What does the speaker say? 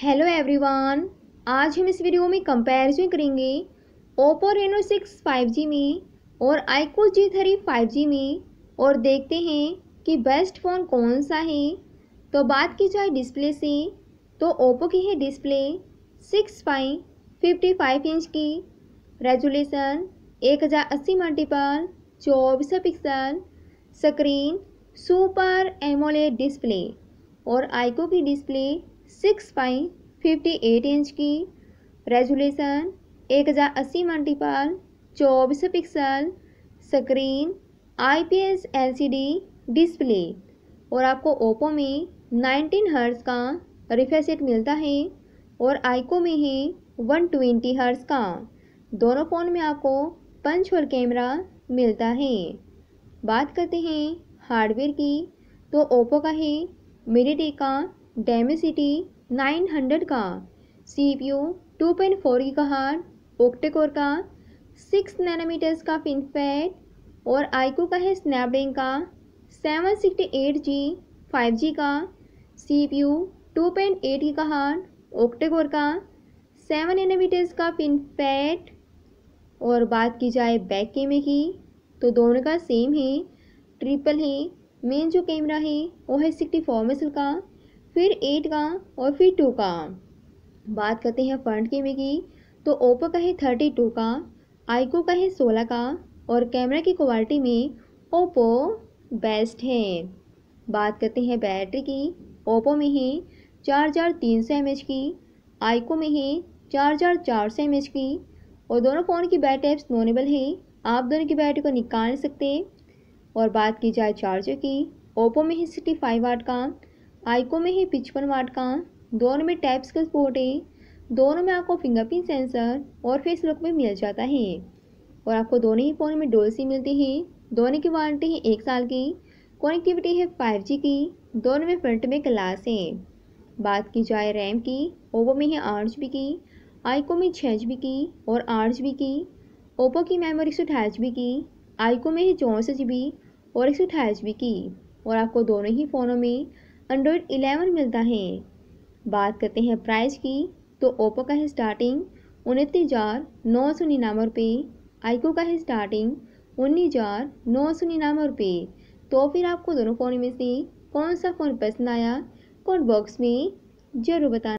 hello everyone आज हम इस वीडियो में कंपैरिजन करेंगे ओप्पो रेनो सिक्स फाइव में और आइको जी थ्री फाइव में और देखते हैं कि बेस्ट फ़ोन कौन सा है तो बात की जाए डिस्प्ले से तो ओप्पो की है display six five fifty five inch की रेजोल्यूशन एक हज़ार अस्सी मल्टीपल चौबीस pixel screen super AMOLED display और आईको की display six by fifty eight inch की रेजुलेशन एक हज़ार अस्सी मल्टीपल चौबीस pixel screen IPS LCD display और आपको ओप्पो में नाइनटीन हर्स का रिफ्रेश मिलता है और आइको में है ट्वेंटी हर्स का दोनों फ़ोन में आपको पंच और कैमरा मिलता है बात करते हैं हार्डवेयर की तो ओप्पो का है मिडी का नाइन 900 का C P U two point four की कहार ओक्टेकोर का सिक्स नैनोमीटर्स का फिनफैट और आईको का है स्नैपड्रैगन का seven sixty eight G five G का C P U two point eight की कहार ओक्टेकोर का सेवन नैनोमीटर्स का फिनफैट और बात की जाए बैक कैमरे की तो दोनों का सेम है ट्रिपल है मेन जो कैमरा है वो है सिक्सटी फोर मेसल का फिर एट का और फिर टू का बात करते हैं फ्रंट कैमरे की तो ओप्पो का है थर्टी टू का आईको का है सोलह का और कैमरा की क्वालिटी में ओप्पो बेस्ट है बात करते हैं बैटरी की ओप्पो में है चार हज़ार तीन सौ एम की आईको में है चार हज़ार चार सौ एम की और दोनों फ़ोन की बैटरी एप्स नॉनेबल है आप दोनों की बैटरी को निकाल सकते और बात की जाए चार्जर की ओप्पो में है सिक्सटी फाइव वाट का आइको में ही पिचपन वाट का दोनों में टैप्स का स्पोर्ट है दोनों में आपको फिंगरप्रिंट सेंसर और फेस लुक भी मिल जाता है और आपको दोनों ही फ़ोन में डोल मिलती है दोनों की वारंटी है एक साल की कनेक्टिविटी है फाइव जी की दोनों में फ्रंट में क्लास है बात की जाए रैम की ओवो में है आठ जी की आइको में छः जी की और आठ जी की ओप्पो की मेमोरी एक सौ अठाईस जी की आइको में है चौंसठ जी और एक सौ अठाईस जी की और आपको दोनों ही फ़ोनों में एंड्रॉयड 11 मिलता है बात करते हैं प्राइस की तो ओप्पो का है स्टार्टिंग उनतीस हज़ार नौ सौ निन्यानवे रुपये आइको का है स्टार्टिंग उन्नीस हज़ार नौ सौ निन्यानवे रुपये तो फिर आपको दोनों फ़ोन में से कौन सा फ़ोन पसंद आया कौन बॉक्स में ज़रूर बताना